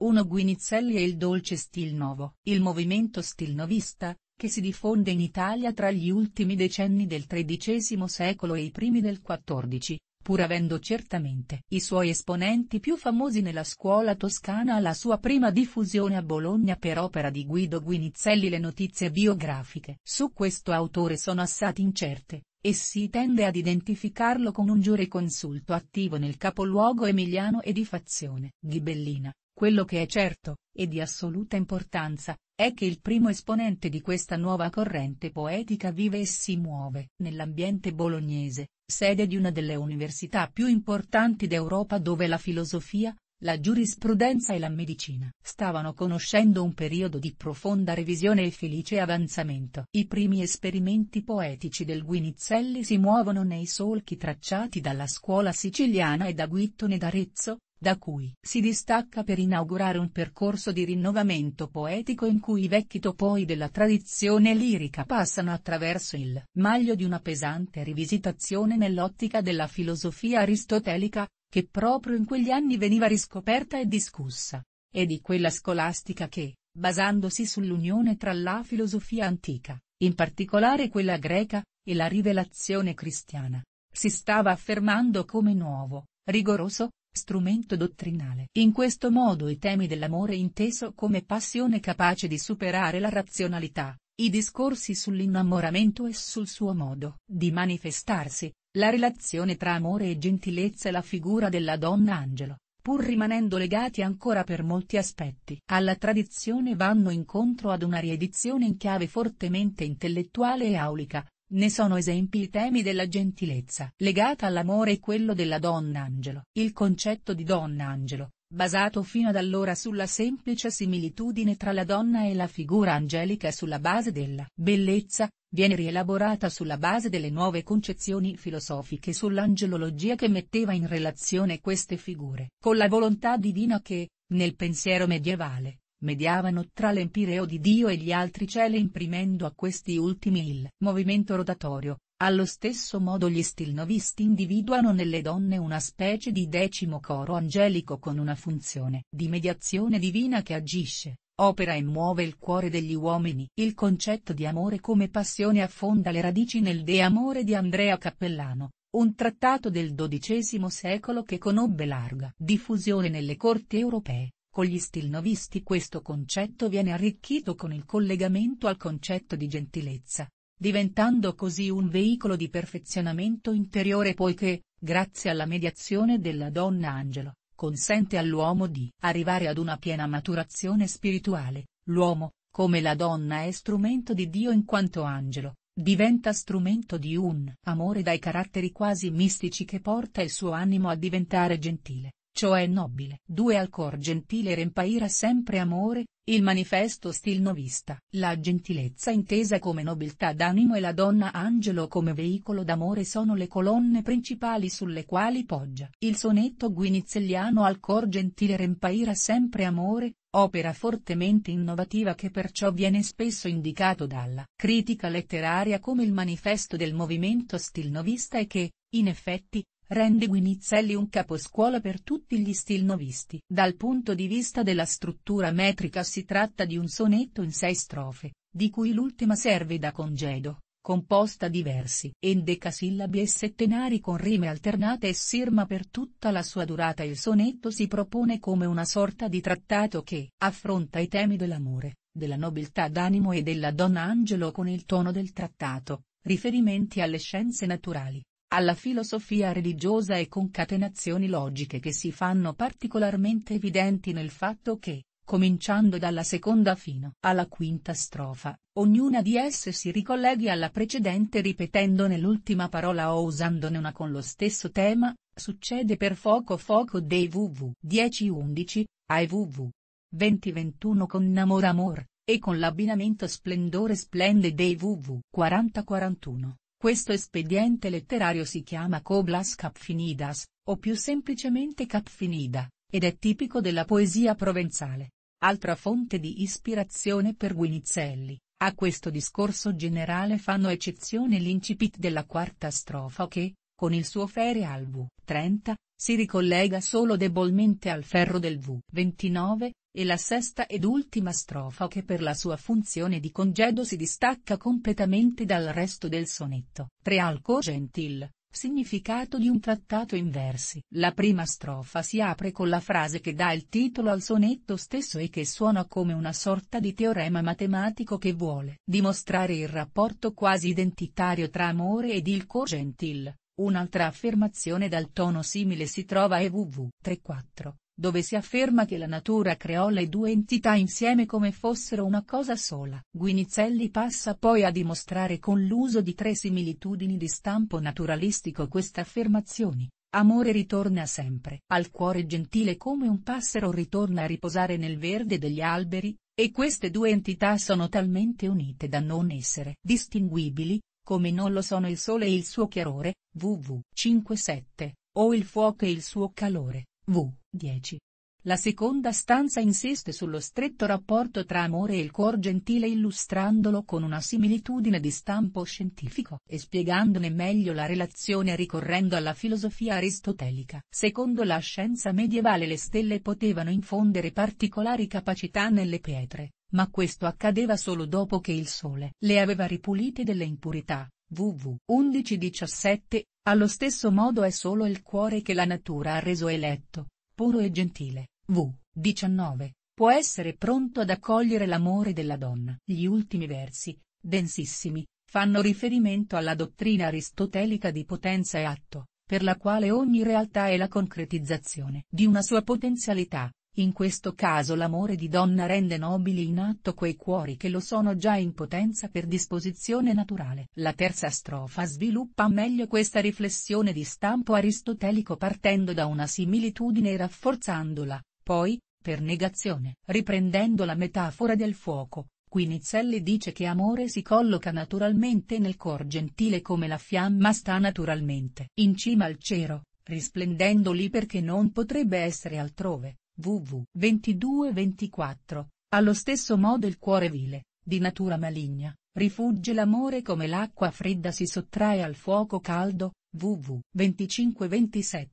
1 Guinizelli e il dolce stil nuovo. Il movimento stilnovista, che si diffonde in Italia tra gli ultimi decenni del XIII secolo e i primi del XIV, pur avendo certamente i suoi esponenti più famosi nella scuola toscana alla sua prima diffusione a Bologna per opera di Guido Guinizelli le notizie biografiche su questo autore sono assai incerte, e si tende ad identificarlo con un giureconsulto attivo nel capoluogo emiliano e di fazione ghibellina, quello che è certo, e di assoluta importanza, è che il primo esponente di questa nuova corrente poetica vive e si muove nell'ambiente bolognese, sede di una delle università più importanti d'Europa dove la filosofia, la giurisprudenza e la medicina stavano conoscendo un periodo di profonda revisione e felice avanzamento. I primi esperimenti poetici del Guinizelli si muovono nei solchi tracciati dalla scuola siciliana e da Guittone d'Arezzo, da cui si distacca per inaugurare un percorso di rinnovamento poetico in cui i vecchi topoi della tradizione lirica passano attraverso il maglio di una pesante rivisitazione nell'ottica della filosofia aristotelica, che proprio in quegli anni veniva riscoperta e discussa, e di quella scolastica che, basandosi sull'unione tra la filosofia antica, in particolare quella greca, e la rivelazione cristiana, si stava affermando come nuovo, rigoroso, strumento dottrinale. In questo modo i temi dell'amore inteso come passione capace di superare la razionalità, i discorsi sull'innamoramento e sul suo modo di manifestarsi, la relazione tra amore e gentilezza e la figura della donna angelo, pur rimanendo legati ancora per molti aspetti alla tradizione vanno incontro ad una riedizione in chiave fortemente intellettuale e aulica, ne sono esempi i temi della gentilezza, legata all'amore e quello della donna angelo. Il concetto di donna angelo, basato fino ad allora sulla semplice similitudine tra la donna e la figura angelica sulla base della bellezza, viene rielaborata sulla base delle nuove concezioni filosofiche sull'angelologia che metteva in relazione queste figure, con la volontà divina che, nel pensiero medievale, mediavano tra l'Empireo di Dio e gli altri cieli imprimendo a questi ultimi il movimento rotatorio, allo stesso modo gli stilnovisti individuano nelle donne una specie di decimo coro angelico con una funzione di mediazione divina che agisce, opera e muove il cuore degli uomini. Il concetto di amore come passione affonda le radici nel De Amore di Andrea Cappellano, un trattato del XII secolo che conobbe larga diffusione nelle corti europee. Con gli stilnovisti questo concetto viene arricchito con il collegamento al concetto di gentilezza, diventando così un veicolo di perfezionamento interiore poiché, grazie alla mediazione della donna angelo, consente all'uomo di arrivare ad una piena maturazione spirituale, l'uomo, come la donna è strumento di Dio in quanto angelo, diventa strumento di un amore dai caratteri quasi mistici che porta il suo animo a diventare gentile, cioè nobile. Due alcor gentile rempaira sempre amore, il manifesto stil novista. La gentilezza intesa come nobiltà d'animo e la donna angelo come veicolo d'amore sono le colonne principali sulle quali poggia. Il sonetto guinizelliano alcor gentile rempaira sempre amore, opera fortemente innovativa che perciò viene spesso indicato dalla critica letteraria come il manifesto del movimento stil novista e che, in effetti, rende Guinizelli un caposcuola per tutti gli stil novisti. Dal punto di vista della struttura metrica si tratta di un sonetto in sei strofe, di cui l'ultima serve da congedo, composta di versi endecasillabi e settenari con rime alternate e sirma per tutta la sua durata. Il sonetto si propone come una sorta di trattato che affronta i temi dell'amore, della nobiltà d'animo e della donna angelo con il tono del trattato, riferimenti alle scienze naturali alla filosofia religiosa e concatenazioni logiche che si fanno particolarmente evidenti nel fatto che, cominciando dalla seconda fino alla quinta strofa, ognuna di esse si ricolleghi alla precedente ripetendone l'ultima parola o usandone una con lo stesso tema, succede per Foco Foco dei VV 10-11, ai VV 20-21 con Namor Amor, e con l'abbinamento Splendore Splende dei VV 40-41. Questo espediente letterario si chiama Coblas Capfinidas, o più semplicemente Capfinida, ed è tipico della poesia provenzale. Altra fonte di ispirazione per Guinizelli, a questo discorso generale fanno eccezione l'incipit della quarta strofa che, con il suo Fere v 30, si ricollega solo debolmente al ferro del V29, e la sesta ed ultima strofa che per la sua funzione di congedo si distacca completamente dal resto del sonetto. Trealco gentil, significato di un trattato in versi. La prima strofa si apre con la frase che dà il titolo al sonetto stesso e che suona come una sorta di teorema matematico che vuole dimostrare il rapporto quasi identitario tra amore ed il cogentil. Un'altra affermazione dal tono simile si trova a EVV 3-4, dove si afferma che la natura creò le due entità insieme come fossero una cosa sola. Guinizelli passa poi a dimostrare con l'uso di tre similitudini di stampo naturalistico queste affermazioni. Amore ritorna sempre al cuore gentile come un passero ritorna a riposare nel verde degli alberi, e queste due entità sono talmente unite da non essere distinguibili, come non lo sono il sole e il suo chiarore, VV 57, o il fuoco e il suo calore, V 10. La seconda stanza insiste sullo stretto rapporto tra amore e il cuor gentile illustrandolo con una similitudine di stampo scientifico e spiegandone meglio la relazione ricorrendo alla filosofia aristotelica. Secondo la scienza medievale le stelle potevano infondere particolari capacità nelle pietre, ma questo accadeva solo dopo che il sole le aveva ripulite delle impurità. VV 11-17, allo stesso modo è solo il cuore che la natura ha reso eletto, puro e gentile, v. 19, può essere pronto ad accogliere l'amore della donna. Gli ultimi versi, densissimi, fanno riferimento alla dottrina aristotelica di potenza e atto, per la quale ogni realtà è la concretizzazione di una sua potenzialità, in questo caso l'amore di donna rende nobili in atto quei cuori che lo sono già in potenza per disposizione naturale. La terza strofa sviluppa meglio questa riflessione di stampo aristotelico partendo da una similitudine e rafforzandola, poi, per negazione. Riprendendo la metafora del fuoco, Quinizelli dice che amore si colloca naturalmente nel cor gentile come la fiamma sta naturalmente in cima al cero, risplendendo lì perché non potrebbe essere altrove, VV 22-24, allo stesso modo il cuore vile, di natura maligna, rifugge l'amore come l'acqua fredda si sottrae al fuoco caldo, VV 25-27.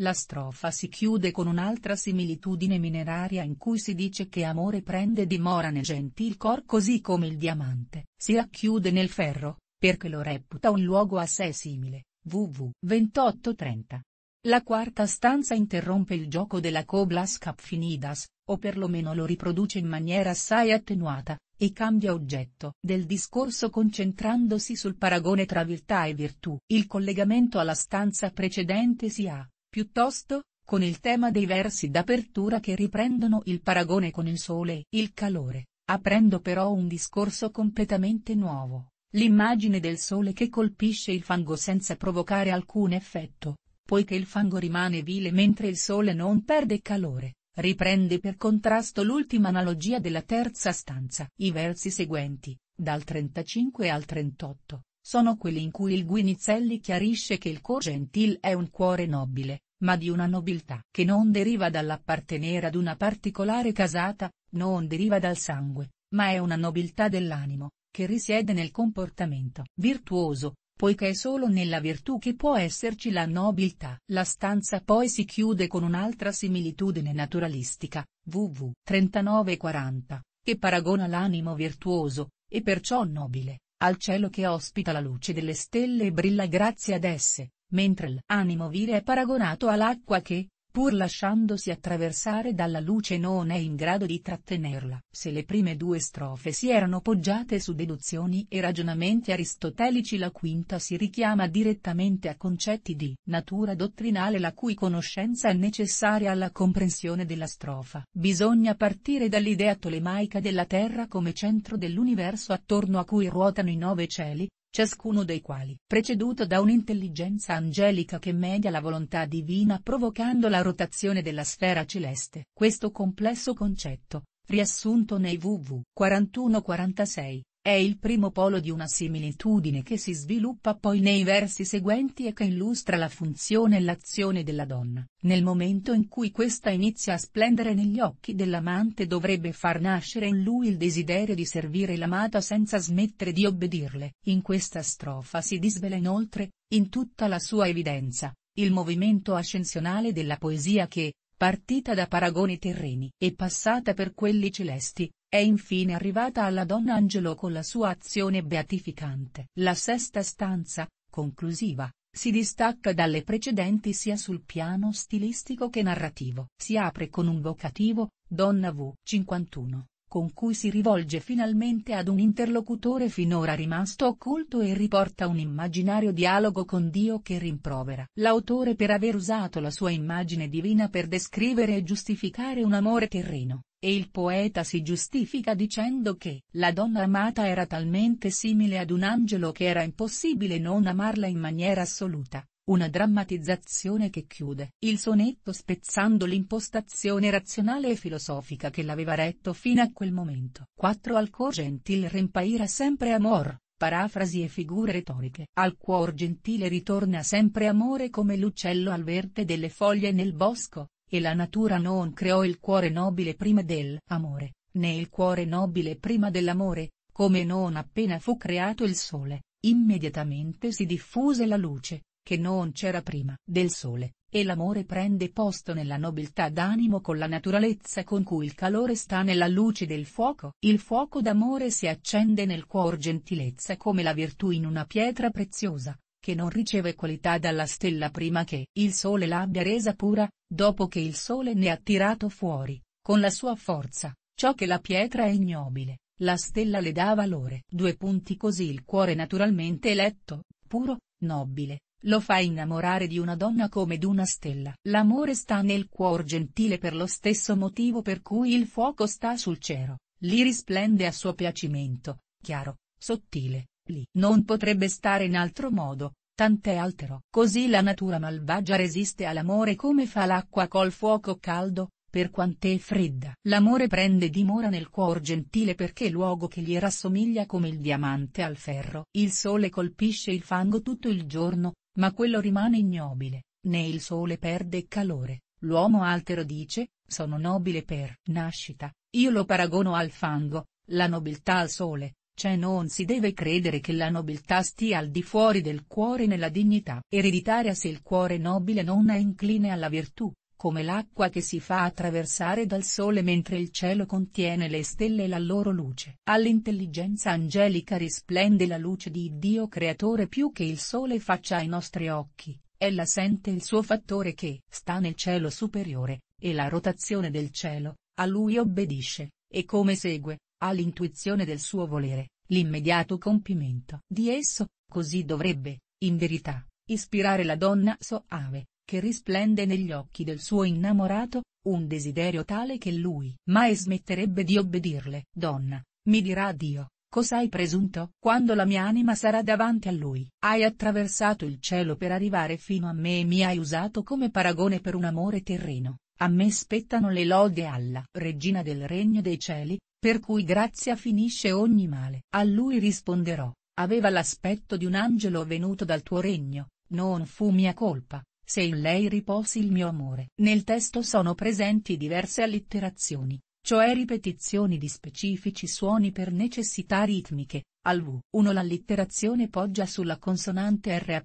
La strofa si chiude con un'altra similitudine mineraria in cui si dice che amore prende dimora nei gentil cor così come il diamante, si racchiude nel ferro, perché lo reputa un luogo a sé simile, VV 28-30. La quarta stanza interrompe il gioco della Coblas Capfinidas, o perlomeno lo riproduce in maniera assai attenuata, e cambia oggetto del discorso concentrandosi sul paragone tra viltà e virtù. Il collegamento alla stanza precedente si ha, piuttosto, con il tema dei versi d'apertura che riprendono il paragone con il sole e il calore, aprendo però un discorso completamente nuovo. L'immagine del sole che colpisce il fango senza provocare alcun effetto, poiché il fango rimane vile mentre il sole non perde calore, riprende per contrasto l'ultima analogia della terza stanza. I versi seguenti, dal 35 al 38, sono quelli in cui il Guinizelli chiarisce che il cuore gentil è un cuore nobile, ma di una nobiltà che non deriva dall'appartenere ad una particolare casata, non deriva dal sangue, ma è una nobiltà dell'animo, che risiede nel comportamento virtuoso, poiché è solo nella virtù che può esserci la nobiltà. La stanza poi si chiude con un'altra similitudine naturalistica, VV 3940, che paragona l'animo virtuoso, e perciò nobile, al cielo che ospita la luce delle stelle e brilla grazie ad esse, mentre l'animo vile è paragonato all'acqua che, pur lasciandosi attraversare dalla luce non è in grado di trattenerla. Se le prime due strofe si erano poggiate su deduzioni e ragionamenti aristotelici la quinta si richiama direttamente a concetti di natura dottrinale la cui conoscenza è necessaria alla comprensione della strofa. Bisogna partire dall'idea tolemaica della Terra come centro dell'universo attorno a cui ruotano i nove cieli, ciascuno dei quali preceduto da un'intelligenza angelica che media la volontà divina provocando la rotazione della sfera celeste. Questo complesso concetto, riassunto nei VV 41-46, è il primo polo di una similitudine che si sviluppa poi nei versi seguenti e che illustra la funzione e l'azione della donna. Nel momento in cui questa inizia a splendere negli occhi dell'amante dovrebbe far nascere in lui il desiderio di servire l'amata senza smettere di obbedirle. In questa strofa si disvela inoltre, in tutta la sua evidenza, il movimento ascensionale della poesia che, partita da paragoni terreni e passata per quelli celesti, è infine arrivata alla donna Angelo con la sua azione beatificante. La sesta stanza, conclusiva, si distacca dalle precedenti sia sul piano stilistico che narrativo. Si apre con un vocativo, Donna V51, con cui si rivolge finalmente ad un interlocutore finora rimasto occulto e riporta un immaginario dialogo con Dio che rimprovera l'autore per aver usato la sua immagine divina per descrivere e giustificare un amore terreno e il poeta si giustifica dicendo che la donna amata era talmente simile ad un angelo che era impossibile non amarla in maniera assoluta, una drammatizzazione che chiude il sonetto spezzando l'impostazione razionale e filosofica che l'aveva retto fino a quel momento. 4 Al cor gentil rempaira sempre amor, parafrasi e figure retoriche. Al cuor gentile ritorna sempre amore come l'uccello al verde delle foglie nel bosco, e la natura non creò il cuore nobile prima dell'amore, né il cuore nobile prima dell'amore, come non appena fu creato il sole, immediatamente si diffuse la luce, che non c'era prima del sole, e l'amore prende posto nella nobiltà d'animo con la naturalezza con cui il calore sta nella luce del fuoco. Il fuoco d'amore si accende nel cuor gentilezza come la virtù in una pietra preziosa, che non riceve qualità dalla stella prima che il Sole l'abbia resa pura, dopo che il Sole ne ha tirato fuori, con la sua forza, ciò che la pietra è ignobile, la stella le dà valore. Due punti così il cuore naturalmente eletto, puro, nobile, lo fa innamorare di una donna come d'una stella. L'amore sta nel cuor gentile per lo stesso motivo per cui il fuoco sta sul cero, lì risplende a suo piacimento, chiaro, sottile, Lì non potrebbe stare in altro modo, tant'è altero. Così la natura malvagia resiste all'amore come fa l'acqua col fuoco caldo, per quant'è fredda. L'amore prende dimora nel cuor gentile perché luogo che gli rassomiglia come il diamante al ferro. Il sole colpisce il fango tutto il giorno, ma quello rimane ignobile, né il sole perde calore. L'uomo altero dice, sono nobile per nascita, io lo paragono al fango, la nobiltà al sole, cioè non si deve credere che la nobiltà stia al di fuori del cuore nella dignità ereditaria se il cuore nobile non è incline alla virtù, come l'acqua che si fa attraversare dal sole mentre il cielo contiene le stelle e la loro luce. All'intelligenza angelica risplende la luce di Dio creatore più che il sole faccia ai nostri occhi, ella sente il suo fattore che sta nel cielo superiore, e la rotazione del cielo, a lui obbedisce, e come segue, ha l'intuizione del suo volere, l'immediato compimento di esso, così dovrebbe, in verità, ispirare la donna soave, che risplende negli occhi del suo innamorato, un desiderio tale che lui mai smetterebbe di obbedirle. Donna, mi dirà Dio, cos'hai presunto? Quando la mia anima sarà davanti a lui, hai attraversato il cielo per arrivare fino a me e mi hai usato come paragone per un amore terreno. A me spettano le lode alla regina del regno dei cieli, per cui Grazia finisce ogni male. A lui risponderò, aveva l'aspetto di un angelo venuto dal tuo regno, non fu mia colpa, se in lei riposi il mio amore. Nel testo sono presenti diverse allitterazioni, cioè ripetizioni di specifici suoni per necessità ritmiche, al V1 l'allitterazione poggia sulla consonante R',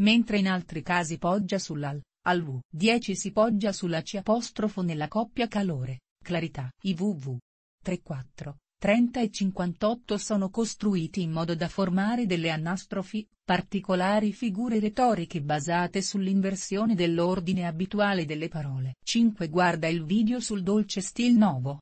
mentre in altri casi poggia sull'al, al V10 si poggia sulla C' nella coppia calore, clarità. I VV 34, 30 e 58 sono costruiti in modo da formare delle anastrofi, particolari figure retoriche basate sull'inversione dell'ordine abituale delle parole. 5 Guarda il video sul dolce stil nuovo.